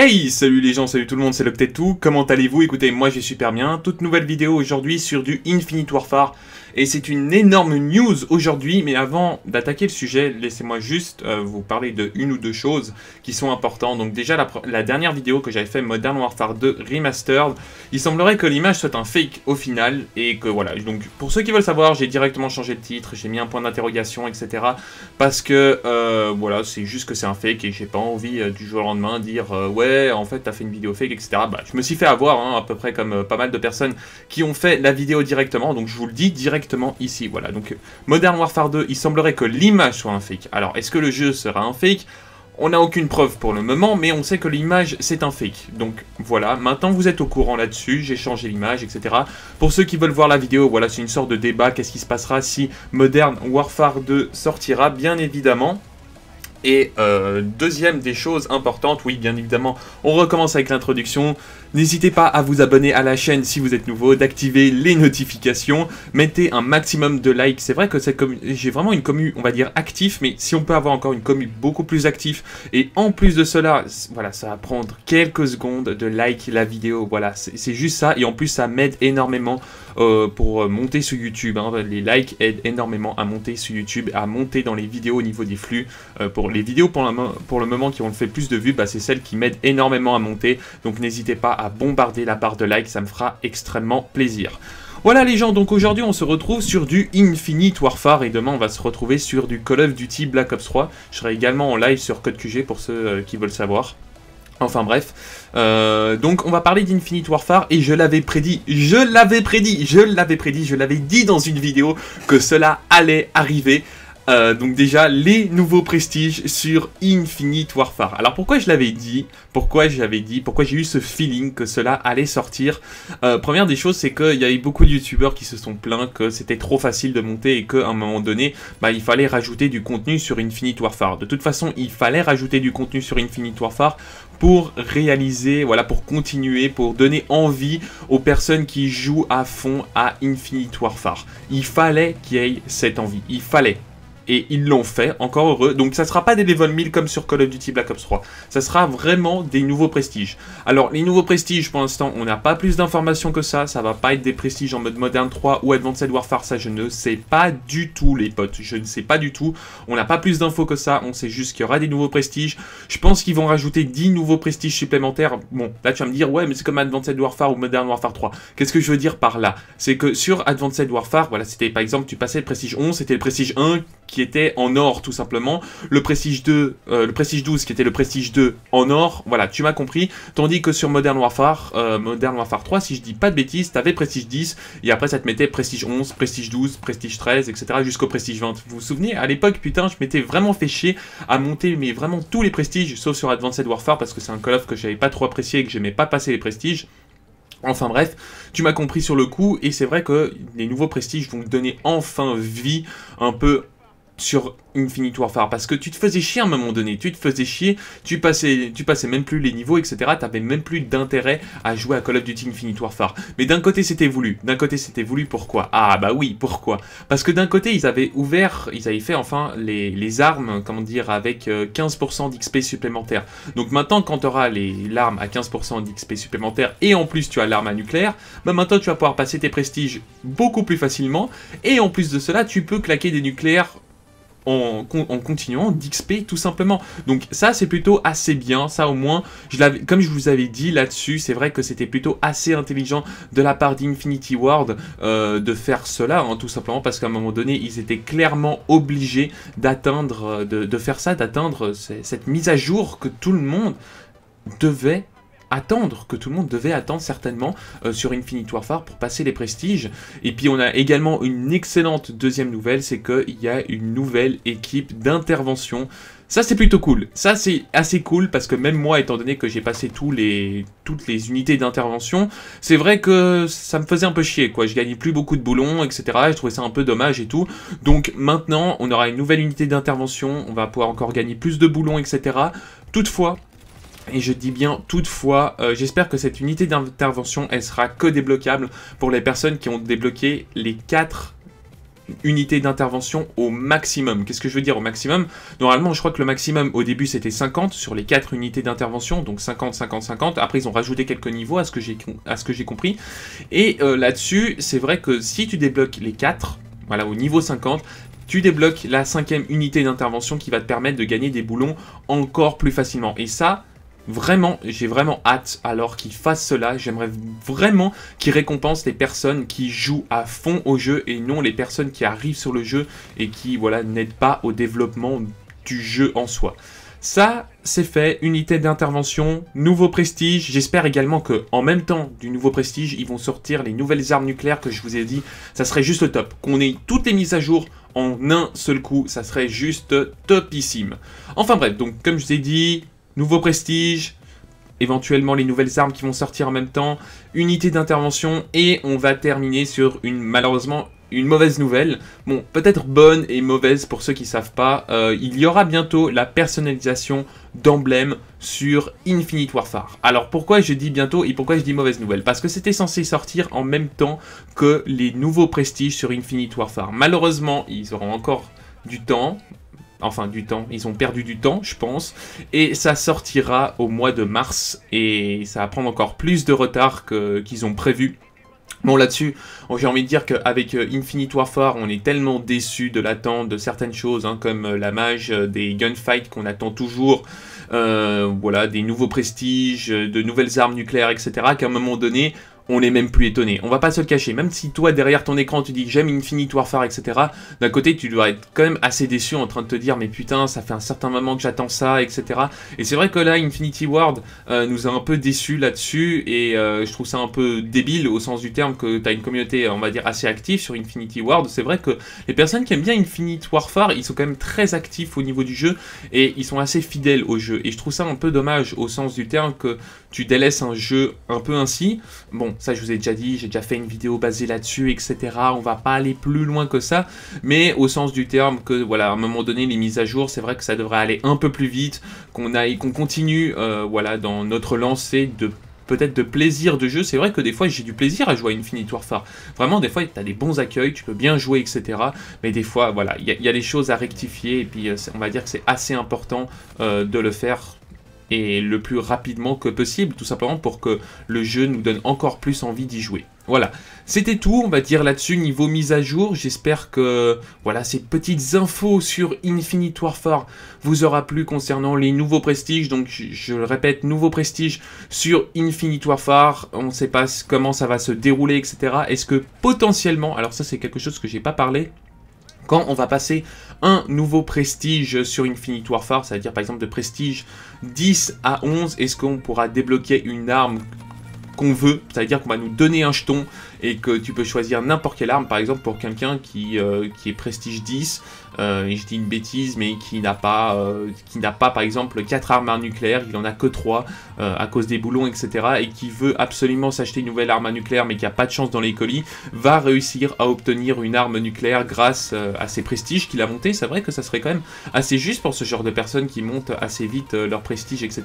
Hey Salut les gens, salut tout le monde, c'est Loctetou, comment allez-vous Écoutez, moi je vais super bien, toute nouvelle vidéo aujourd'hui sur du Infinite Warfare, et c'est une énorme news aujourd'hui, mais avant d'attaquer le sujet, laissez-moi juste euh, vous parler de une ou deux choses qui sont importantes. Donc déjà, la, dernière vidéo que j'avais fait, Modern Warfare 2 Remastered, il semblerait que l'image soit un fake au final, et que voilà, donc pour ceux qui veulent savoir, j'ai directement changé de titre, j'ai mis un point d'interrogation, etc., parce que euh, voilà, c'est juste que c'est un fake, et j'ai pas envie euh, du jour au lendemain dire ouais, en fait, t'as fait une vidéo fake, etc. Bah, je me suis fait avoir, hein, à peu près comme euh, pas mal de personnes qui ont fait la vidéo directement. Donc, je vous le dis directement ici. Voilà. Donc, Modern Warfare 2, il semblerait que l'image soit un fake. Alors, est-ce que le jeu sera un fake on n'a aucune preuve pour le moment, mais on sait que l'image, c'est un fake. Donc voilà, maintenant vous êtes au courant là-dessus, j'ai changé l'image, etc. Pour ceux qui veulent voir la vidéo, voilà, c'est une sorte de débat, qu'est-ce qui se passera si Modern Warfare 2 sortira, bien évidemment. Et euh, deuxième des choses importantes, oui, bien évidemment, on recommence avec l'introduction. N'hésitez pas à vous abonner à la chaîne si vous êtes nouveau, d'activer les notifications, mettez un maximum de likes. C'est vrai que j'ai vraiment une commu, on va dire, active, mais si on peut avoir encore une commu beaucoup plus active, et en plus de cela, voilà, ça va prendre quelques secondes de like la vidéo. Voilà, c'est juste ça, et en plus ça m'aide énormément euh, pour euh, monter sur YouTube. Hein. Les likes aident énormément à monter sur YouTube, à monter dans les vidéos au niveau des flux. Euh, pour les vidéos pour, le moment qui ont fait plus de vues, bah, c'est celles qui m'aident énormément à monter, donc n'hésitez pas à bombarder la barre de likes, ça me fera extrêmement plaisir. Voilà les gens, donc aujourd'hui on se retrouve sur du Infinite Warfare et demain on va se retrouver sur du Call of Duty Black Ops 3. Je serai également en live sur Code QG pour ceux euh, qui veulent savoir. Enfin bref, euh, donc on va parler d'Infinite Warfare et je l'avais prédit, je l'avais prédit, je l'avais prédit, je l'avais dit dans une vidéo que cela allait arriver. Euh, donc déjà les nouveaux prestiges sur Infinite Warfare. Alors pourquoi je l'avais dit Pourquoi j'avais dit Pourquoi j'ai eu ce feeling que cela allait sortir euh, Première des choses, c'est qu'il y a eu beaucoup de youtubeurs qui se sont plaints que c'était trop facile de monter et qu'à un moment donné, bah, il fallait rajouter du contenu sur Infinite Warfare. De toute façon, il fallait rajouter du contenu sur Infinite Warfare pour réaliser, voilà, pour continuer, pour donner envie aux personnes qui jouent à fond à Infinite Warfare. Il fallait qu'il y ait cette envie. Il fallait et ils l'ont fait, encore heureux. Donc ça sera pas des level 1000 comme sur Call of Duty Black Ops 3, ça sera vraiment des nouveaux prestiges. Alors les nouveaux prestiges, pour l'instant, on n'a pas plus d'informations que ça, ça va pas être des prestiges en mode Modern 3 ou Advanced Warfare, ça je ne sais pas du tout les potes, je ne sais pas du tout, on n'a pas plus d'infos que ça, on sait juste qu'il y aura des nouveaux prestiges. Je pense qu'ils vont rajouter 10 nouveaux prestiges supplémentaires. Bon, là tu vas me dire, ouais mais c'est comme Advanced Warfare ou Modern Warfare 3. Qu'est-ce que je veux dire par là C'est que sur Advanced Warfare, voilà, c'était par exemple, tu passais le prestige 11, c'était le prestige 1 qui était en or tout simplement. Le Prestige 2, euh, le Prestige 12 qui était le Prestige 2 en or. Voilà, tu m'as compris. Tandis que sur Modern Warfare, euh, Modern Warfare 3, si je dis pas de bêtises, t'avais Prestige 10 et après ça te mettait Prestige 11, Prestige 12, Prestige 13, etc. jusqu'au Prestige 20. Vous vous souvenez À l'époque, putain, je m'étais vraiment fait chier à monter mais vraiment tous les prestiges sauf sur Advanced Warfare parce que c'est un Call of que j'avais pas trop apprécié et que j'aimais pas passer les prestiges. Enfin bref, tu m'as compris sur le coup et c'est vrai que les nouveaux prestiges vont donner enfin vie un peu sur Infinite Warfare parce que tu te faisais chier à un moment donné, tu te faisais chier, tu passais, tu passais même plus les niveaux, etc. T'avais même plus d'intérêt à jouer à Call of Duty Infinite Warfare. Mais d'un côté c'était voulu, d'un côté c'était voulu pourquoi Ah bah oui, pourquoi Parce que d'un côté ils avaient ouvert, ils avaient fait enfin les, armes, comment dire, avec 15% euh, d'XP supplémentaire. Donc maintenant quand tu auras les l'arme à 15% d'XP supplémentaire et en plus tu as l'arme à nucléaire, bah maintenant tu vas pouvoir passer tes prestiges beaucoup plus facilement et en plus de cela tu peux claquer des nucléaires en, continuant d'XP tout simplement. Donc ça c'est plutôt assez bien, ça au moins, je comme je vous avais dit là-dessus, c'est vrai que c'était plutôt assez intelligent de la part d'Infinity Ward euh, de faire cela, hein, tout simplement parce qu'à un moment donné ils étaient clairement obligés d'atteindre, euh, de, de faire ça, d'atteindre euh, cette mise à jour que tout le monde devait attendre, que tout le monde devait attendre certainement euh, sur Infinite Warfare pour passer les prestiges. Et puis on a également une excellente deuxième nouvelle, c'est qu'il y a une nouvelle équipe d'intervention ça c'est plutôt cool. Ça c'est assez cool parce que même moi, étant donné que j'ai passé tous les, toutes les unités d'intervention, c'est vrai que ça me faisait un peu chier quoi. Je gagnais plus beaucoup de boulons, etc. Je trouvais ça un peu dommage et tout. Donc maintenant, on aura une nouvelle unité d'intervention. On va pouvoir encore gagner plus de boulons, etc. Toutefois, et je dis bien toutefois, euh, j'espère que cette unité d'intervention, elle sera que débloquable pour les personnes qui ont débloqué les 4 unités d'intervention au maximum. Qu'est-ce que je veux dire au maximum Normalement, je crois que le maximum au début c'était 50 sur les 4 unités d'intervention, donc 50, 50, 50. Après, ils ont rajouté quelques niveaux à ce que j'ai compris. Et euh, là-dessus, c'est vrai que si tu débloques les 4, voilà, au niveau 50, tu débloques la 5 cinquième unité d'intervention qui va te permettre de gagner des boulons encore plus facilement. Et ça, Vraiment, j'ai vraiment hâte alors qu'ils fassent cela. J'aimerais vraiment qu'ils récompensent les personnes qui jouent à fond au jeu et non les personnes qui arrivent sur le jeu et qui voilà n'aident pas au développement du jeu en soi. Ça, c'est fait, unité d'intervention, nouveau prestige. J'espère également que, en même temps du nouveau prestige, ils vont sortir les nouvelles armes nucléaires que je vous ai dit. Ça serait juste le top. Qu'on ait toutes les mises à jour en un seul coup, ça serait juste topissime. Enfin bref, donc comme je vous ai dit, nouveau prestige, éventuellement les nouvelles armes qui vont sortir en même temps, unité d'intervention, et on va terminer sur une malheureusement une mauvaise nouvelle. Bon, peut-être bonne et mauvaise pour ceux qui ne savent pas. Euh, il y aura bientôt la personnalisation d'emblèmes sur Infinite Warfare. Alors pourquoi je dis bientôt et pourquoi je dis mauvaise nouvelle Parce que c'était censé sortir en même temps que les nouveaux prestiges sur Infinite Warfare. Malheureusement, ils auront encore du temps, enfin du temps, ils ont perdu du temps, je pense, et ça sortira au mois de mars, et ça va prendre encore plus de retard qu'ils ont prévu. Bon là-dessus, j'ai envie de dire qu'avec euh, Infinite Warfare, on est tellement déçu de l'attente de certaines choses, hein, comme euh, la mage, euh, des gunfights qu'on attend toujours, voilà, des nouveaux prestiges, de nouvelles armes nucléaires, etc., qu'à un moment donné, on n'est même plus étonné. On va pas se le cacher. Même si toi, derrière ton écran, tu dis que j'aime Infinite Warfare, etc., d'un côté, tu dois être quand même assez déçu en train de te dire, mais putain, ça fait un certain moment que j'attends ça, etc. Et c'est vrai que là, Infinity Ward euh, nous a un peu déçu là-dessus, et euh, je trouve ça un peu débile au sens du terme que tu as une communauté, on va dire, assez active sur Infinity Ward. C'est vrai que les personnes qui aiment bien Infinite Warfare, ils sont quand même très actifs au niveau du jeu, et ils sont assez fidèles au jeu. Et je trouve ça un peu dommage au sens du terme que tu délaisses un jeu un peu ainsi. Bon, ça je vous ai déjà dit, j'ai déjà fait une vidéo basée là-dessus, etc. On va pas aller plus loin que ça, mais au sens du terme que voilà, à un moment donné, les mises à jour, c'est vrai que ça devrait aller un peu plus vite, qu'on aille, qu'on continue, euh, voilà, dans notre lancée de peut-être de plaisir de jeu. C'est vrai que des fois, j'ai du plaisir à jouer à Infinite Warfare. Vraiment, des fois, tu as des bons accueils, tu peux bien jouer, etc. Mais des fois, voilà, il y, a des choses à rectifier. Et puis, euh, on va dire que c'est assez important euh, de le faire et le plus rapidement que possible, tout simplement pour que le jeu nous donne encore plus envie d'y jouer. Voilà, c'était tout, on va dire là-dessus niveau mise à jour. J'espère que voilà ces petites infos sur Infinite Warfare vous aura plu concernant les nouveaux prestiges. Donc je, le répète, nouveaux prestiges sur Infinite Warfare. On ne sait pas comment ça va se dérouler, etc. Est-ce que potentiellement, alors ça c'est quelque chose que j'ai pas parlé, quand on va passer un nouveau prestige sur Infinite Warfare, ça veut dire par exemple de prestige 10 à 11, est-ce qu'on pourra débloquer une arme qu'on veut, c'est-à-dire qu'on va nous donner un jeton et que tu peux choisir n'importe quelle arme, par exemple pour quelqu'un qui, euh, est prestige 10, euh, et je dis une bêtise, mais qui n'a pas, euh, pas par exemple 4 armes nucléaires, il en a que 3 à cause des boulons, etc., et qui veut absolument s'acheter une nouvelle arme nucléaire mais qui n'a pas de chance dans les colis, va réussir à obtenir une arme nucléaire grâce à ses prestiges qu'il a montés. C'est vrai que ça serait quand même assez juste pour ce genre de personnes qui montent assez vite leur prestige, etc.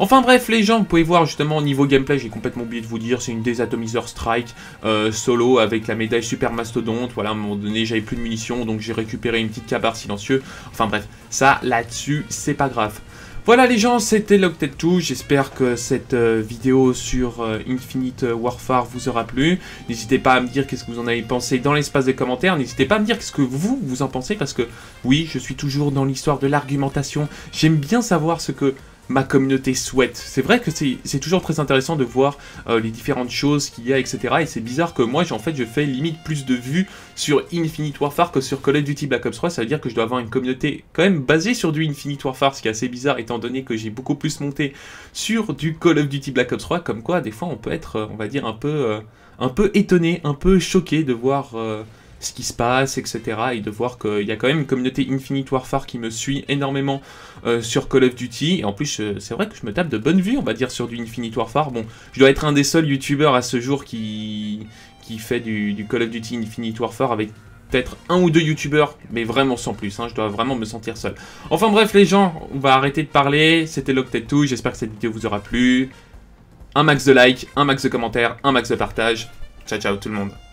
Enfin bref, les gens, vous pouvez voir justement au niveau gameplay, j'ai complètement oublié de vous dire, c'est une désatomiseur strike euh, solo avec la médaille super mastodonte. Voilà, à un moment donné, j'avais plus de munitions, donc j'ai récupéré une petite cabare silencieux. Enfin bref, ça là-dessus, c'est pas grave. Voilà les gens, c'était Loctet2, j'espère que cette euh, vidéo sur euh, Infinite Warfare vous aura plu. N'hésitez pas à me dire qu'est-ce que vous en avez pensé dans l'espace des commentaires, n'hésitez pas à me dire qu'est-ce que vous, vous en pensez, parce que oui, je suis toujours dans l'histoire de l'argumentation, j'aime bien savoir ce que ma communauté souhaite. C'est vrai que c'est toujours très intéressant de voir euh, les différentes choses qu'il y a, etc. Et c'est bizarre que moi, en fait, je fais limite plus de vues sur Infinite Warfare que sur Call of Duty Black Ops 3. Ça veut dire que je dois avoir une communauté quand même basée sur du Infinite Warfare, ce qui est assez bizarre étant donné que j'ai beaucoup plus monté sur du Call of Duty Black Ops 3. Comme quoi, des fois, on peut être, euh, on va dire, un peu, euh, un peu étonné, un peu choqué de voir ce qui se passe, etc. Et de voir qu'il y a quand même une communauté Infinite Warfare qui me suit énormément euh, sur Call of Duty. Et en plus, c'est vrai que je me tape de bonnes vues, on va dire, sur du Infinite Warfare. Bon, je dois être un des seuls youtubeurs à ce jour qui, qui fait du, Call of Duty Infinite Warfare avec peut-être un ou deux youtubeurs, mais vraiment sans plus, hein. je dois vraiment me sentir seul. Enfin bref les gens, on va arrêter de parler, c'était tout j'espère que cette vidéo vous aura plu. Un max de likes, un max de commentaires, un max de partage. Ciao ciao tout le monde.